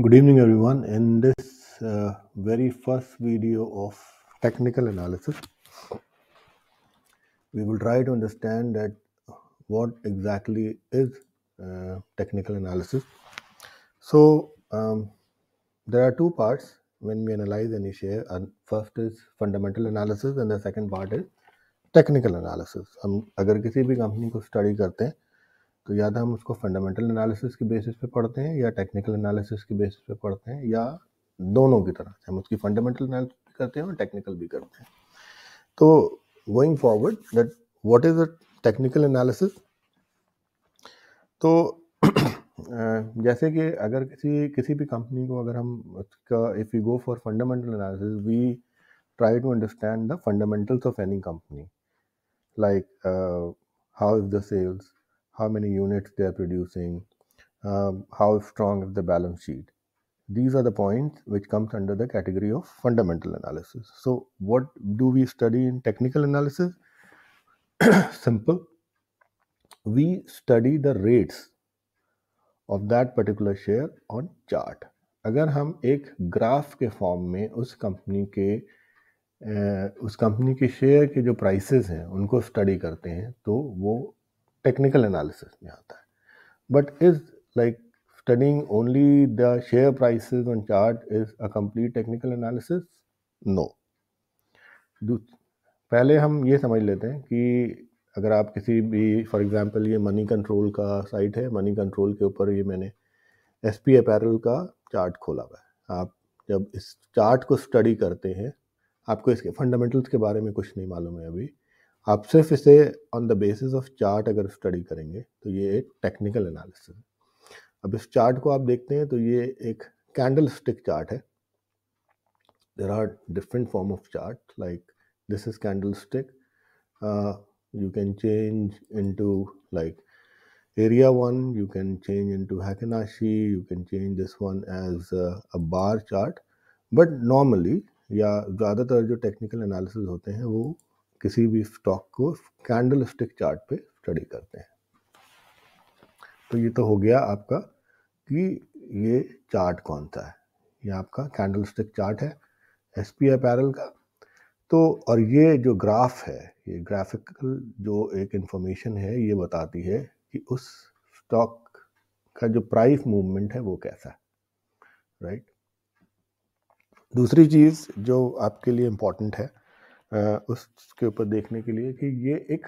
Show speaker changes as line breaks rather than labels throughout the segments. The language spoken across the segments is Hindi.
Good evening everyone. In this uh, very first video of technical analysis, we will try to understand that what exactly is uh, technical analysis. So um, there are two parts when we analyze any share. And first is fundamental analysis and the second part is technical analysis. हम अगर किसी भी company. तो या तो हम उसको फंडामेंटल एनालिसिस के बेसिस पे पढ़ते हैं या टेक्निकल एनालिसिस के बेसिस पे पढ़ते हैं या दोनों की तरह से हम उसकी फंडामेंटल एनालिसिस भी करते हैं और टेक्निकल भी करते हैं तो going forward that what is a technical analysis तो जैसे कि अगर किसी किसी भी कंपनी को अगर हम उसका if you go for fundamental analysis we try to understand the fundamentals of any company like how is the sales how many units they are producing, um, how strong is the balance sheet. These are the points which comes under the category of fundamental analysis. So what do we study in technical analysis? Simple. We study the rates of that particular share on chart अगर हम एक ग्राफ के फॉर्म में उस कंपनी के ए, उस कंपनी के शेयर के जो प्राइसेस हैं उनको स्टडी करते हैं तो वो टेक्निकल एनालिसिस में आता है but is like studying only the share price on chart is a complete technical analysis no पहले हम ये समझ लेते हैं कि अगर आप किसी भी फॉर एग्ज़ाम्पल ये मनी कंट्रोल का साइट है मनी कंट्रोल के ऊपर ये मैंने एस पी अपैरल का चार्ट खोला हुआ है आप जब इस चार्ट को स्टडी करते हैं आपको इसके फंडामेंटल्स के बारे में कुछ नहीं मालूम है अभी आप सिर्फ इसे on the basis of chart अगर स्टडी करेंगे तो ये एक टेक्निकल एनालिसिस है अब इस चार्ट को आप देखते हैं तो ये एक कैंडल स्टिक चार्ट है there are different form of chart like this is candlestick you can change to like area one you can change in to you you can change this one as a bar chart but normally या ज़्यादातर जो टेक्निकल एनालिसिस होते हैं वो किसी भी स्टॉक को कैंडल स्टिक चार्ट पे स्टडी करते हैं तो ये तो हो गया आपका कि ये चार्ट कौन सा है ये आपका कैंडल स्टिक चार्ट है एस पी अपैरल का तो और ये जो ग्राफ है ये ग्राफिकल जो एक इंफॉर्मेशन है ये बताती है कि उस स्टॉक का जो प्राइस मूवमेंट है वो कैसा है राइट right? दूसरी चीज़ जो आपके लिए इम्पोर्टेंट है उसके ऊपर देखने के लिए कि ये एक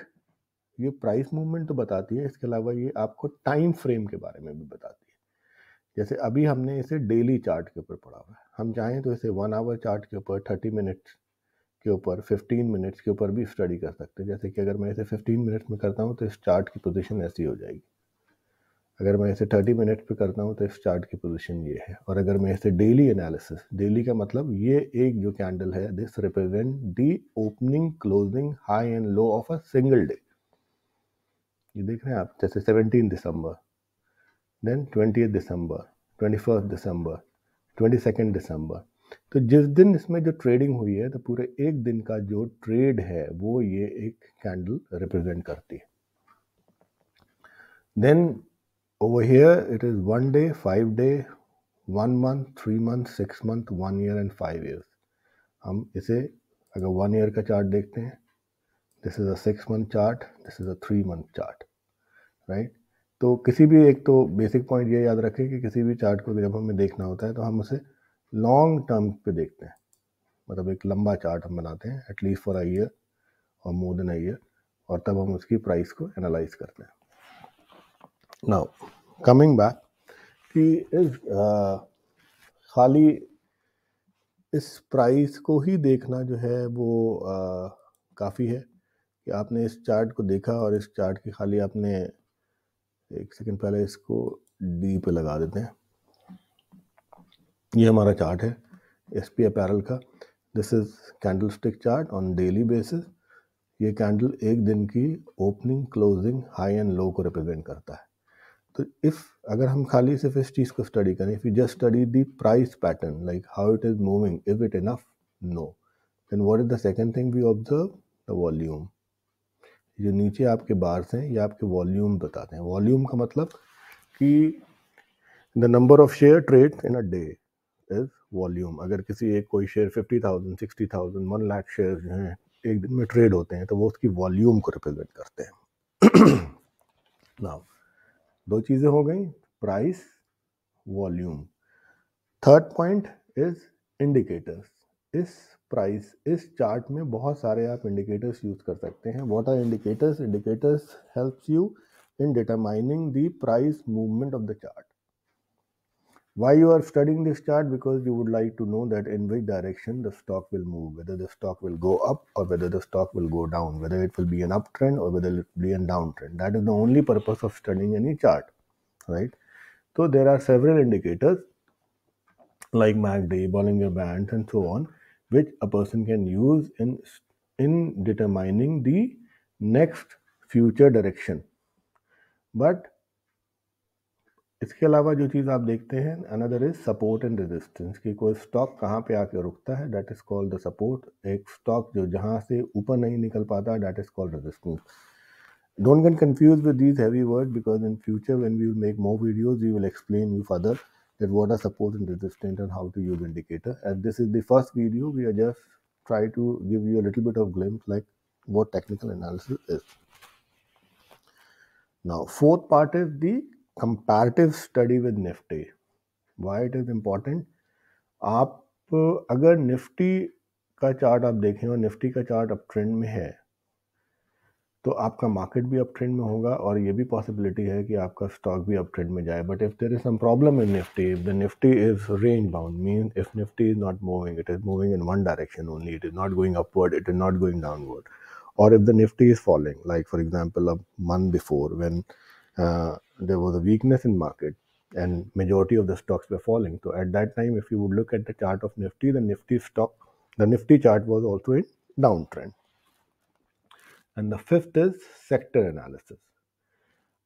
ये प्राइस मूवमेंट तो बताती है इसके अलावा ये आपको टाइम फ्रेम के बारे में भी बताती है जैसे अभी हमने इसे डेली चार्ट के ऊपर पढ़ा हुआ है हम चाहें तो इसे वन आवर चार्ट के ऊपर थर्टी मिनट्स के ऊपर फिफ्टीन मिनट्स के ऊपर भी स्टडी कर सकते हैं जैसे कि अगर मैं इसे फिफ्टीन मिनट्स में करता हूँ तो इस चार्ट की पोजिशन ऐसी हो जाएगी अगर मैं इसे थर्टी मिनट पे करता हूँ तो इस चार्ट की पोजीशन ये है और अगर मैं इसे डेली एनालिसिस डेली का मतलब ये एक जो कैंडल है this represent the opening closing high and low of a single day ये देख रहे हैं आप जैसे seventeen December then twenty December twenty first December twenty second December तो जिस दिन इसमें जो ट्रेडिंग हुई है तो पूरे एक दिन का जो ट्रेड है वो ये एक कैंडल रिप्रेजेंट करती है then over here it is one day five day one month three month six month one year and five years हम इसे अगर वन ईयर का चार्ट देखते हैं this is a six month chart this is a three month chart right तो किसी भी एक तो बेसिक पॉइंट ये याद रखें कि किसी भी चार्ट को जब हमें देखना होता है तो हम उसे लॉन्ग टर्म पे देखते हैं मतलब एक लंबा चार्ट हम बनाते हैं एटलीस्ट फॉर अ ईयर और मोर देन अ ईयर और तब हम उसकी प्राइस को एनालाइज करते हैं नाउ कमिंग बैक कि इस खाली इस प्राइस को ही देखना जो है वो काफ़ी है कि आपने इस चार्ट को देखा और इस चार्ट की खाली आपने एक सेकंड पहले इसको डी पे लगा देते हैं ये हमारा चार्ट है एस पी अपैरल का this is candlestick chart on daily basis ये कैंडल एक दिन की opening closing high and low को रिप्रेजेंट करता है तो इफ़ अगर हम खाली सिर्फ इस चीज़ को स्टडी करें if you just study the price pattern like how it is moving is it enough no then what is the second thing we observe the volume जो नीचे आपके बार्स हैं ये आपके वॉल्यूम बताते हैं वॉल्यूम का मतलब कि the number of share trade in a day is volume अगर किसी एक कोई share fifty thousand sixty thousand one lakh share जो हैं एक दिन में ट्रेड होते हैं तो वो उसकी वॉल्यूम को रिप्रेजेंट करते हैं नाउ दो चीज़ें हो गई price volume third point is indicators इस प्राइस इस चार्ट में बहुत सारे आप इंडिकेटर्स यूज़ कर सकते हैं what are indicators indicators helps you in determining the price movement of the chart why you are studying this chart because you would like to know that in which direction the stock will move whether the stock will go up or whether the stock will go down whether it will be an uptrend or whether it will be a downtrend that is the only purpose of studying any chart right so there are several indicators like MACD, Bollinger Bands and so on which a person can use in in determining the next future direction but इसके अलावा जो चीज़ आप देखते हैं another is support and resistance कि कोई स्टॉक कहाँ पे आके रुकता है that is called the support एक स्टॉक जो जहाँ से ऊपर नहीं निकल पाता that is called resistance don't get confuse with these heavy word because in future when we make more videos you will explain you further that what are support and resistant and how to use indicator and this is the first video we are just try to give you little bit of glimpse like what technical analysis is now fourth part is the comparative study with Nifty why it is important आप अगर निफ्टी का चार्ट आप देखें और निफ्टी का चार्ट अप ट्रेंड में है तो आपका मार्केट भी अप ट्रेंड में होगा और ये भी पॉसिबिलिटी है कि आपका स्टॉक भी अप ट्रेंड में जाए but if there is some problem in Nifty if the Nifty is range bound mean if Nifty is not moving it is moving in one direction only it is not going upward it is not going downward और if the Nifty is following like for example a month before when there was a weakness in market and majority of the stocks were falling. So at that time, if you would look at the chart of Nifty, the Nifty stock, the Nifty chart was also in downtrend. And the fifth is sector analysis.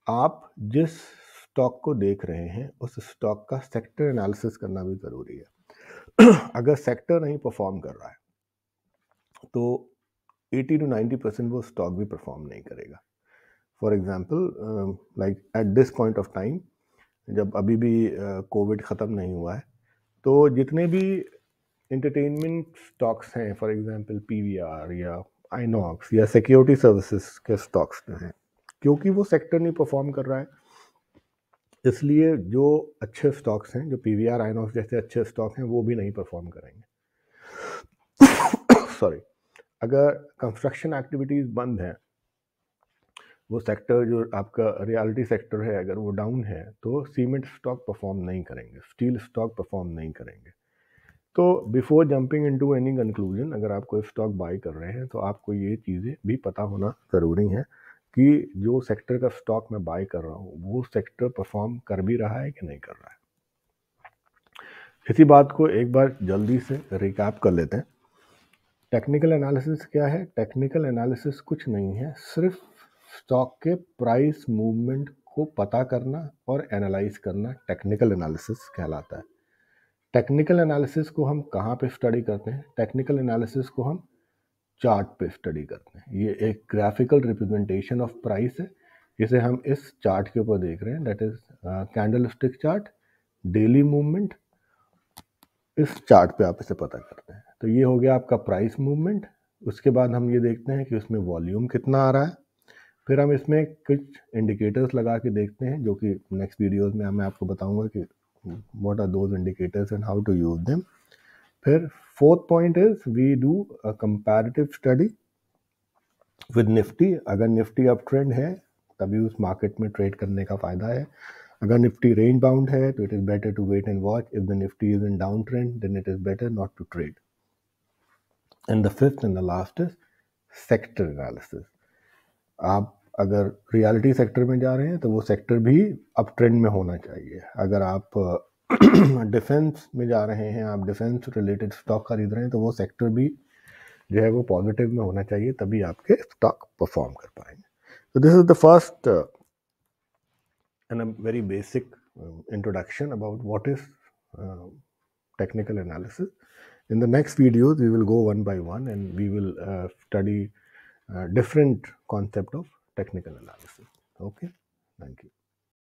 आप this stock ko dekh rahe hain, us stock ka sector analysis karna bhi ज़रूरी है अगर सेक्टर नहीं परफॉर्म कर रहा है 80 to 90 percent wo stock bhi perform nahi karega. For example like at this point of time जब अभी भी कोविड ख़त्म नहीं हुआ है तो जितने भी इंटरटेनमेंट स्टॉक्स हैं for example P V R या आइनॉक्स या सिक्योरिटी सर्विसेज के स्टॉक्स जो हैं क्योंकि वो सेक्टर नहीं परफॉर्म कर रहा है इसलिए जो अच्छे स्टॉक्स हैं जो पी वी आर आइनॉक्स जैसे अच्छे स्टॉक हैं वो भी नहीं परफॉर्म करेंगे सॉरी अगर कंस्ट्रक्शन एक्टिविटीज़ बंद हैं वो सेक्टर जो आपका रियलिटी सेक्टर है अगर वो डाउन है तो सीमेंट स्टॉक परफॉर्म नहीं करेंगे स्टील स्टॉक परफॉर्म नहीं करेंगे तो before jumping into any conclusion अगर आप कोई स्टॉक बाई कर रहे हैं तो आपको ये चीज़ें भी पता होना ज़रूरी है कि जो सेक्टर का स्टॉक मैं बाई कर रहा हूँ वो सेक्टर परफॉर्म कर भी रहा है कि नहीं कर रहा है इसी बात को एक बार जल्दी से रिकैप कर लेते हैं टेक्निकल एनालिसिस क्या है टेक्निकल एनालिसिस कुछ नहीं है सिर्फ स्टॉक के प्राइस मूवमेंट को पता करना और एनालाइज करना टेक्निकल एनालिसिस कहलाता है टेक्निकल एनालिसिस को हम कहाँ पे स्टडी करते हैं टेक्निकल एनालिसिस को हम चार्ट पे स्टडी करते हैं ये एक ग्राफिकल रिप्रेजेंटेशन ऑफ प्राइस है इसे हम इस चार्ट के ऊपर देख रहे हैं that is candlestick chart daily movement इस चार्ट पे आप इसे पता करते हैं तो ये हो गया आपका प्राइस मूवमेंट उसके बाद हम ये देखते हैं कि उसमें वॉल्यूम कितना आ रहा है फिर हम इसमें कुछ इंडिकेटर्स लगा के देखते हैं जो कि नेक्स्ट वीडियोस में मैं आपको बताऊंगा कि what are those indicators and how to use them फिर fourth point is we do a comparative study with Nifty अगर निफ्टी अप ट्रेंड है तभी उस मार्केट में ट्रेड करने का फ़ायदा है अगर निफ्टी रेंज बाउंड है तो it is better to wait and watch if the Nifty is in down trend then it is better not to trade and the fifth and the last is sector analysis आप अगर रियलिटी सेक्टर में जा रहे हैं तो वो सेक्टर भी अप ट्रेंड में होना चाहिए अगर आप डिफेंस में जा रहे हैं आप डिफेंस रिलेटेड स्टॉक खरीद रहे हैं तो वो सेक्टर भी जो है वो पॉजिटिव में होना चाहिए तभी आपके स्टॉक परफॉर्म कर पाएंगे तो this is the first and a very basic introduction about what is technical analysis in the next videos we will go one by one and we will study different concept of technical analysis. Okay, thank you.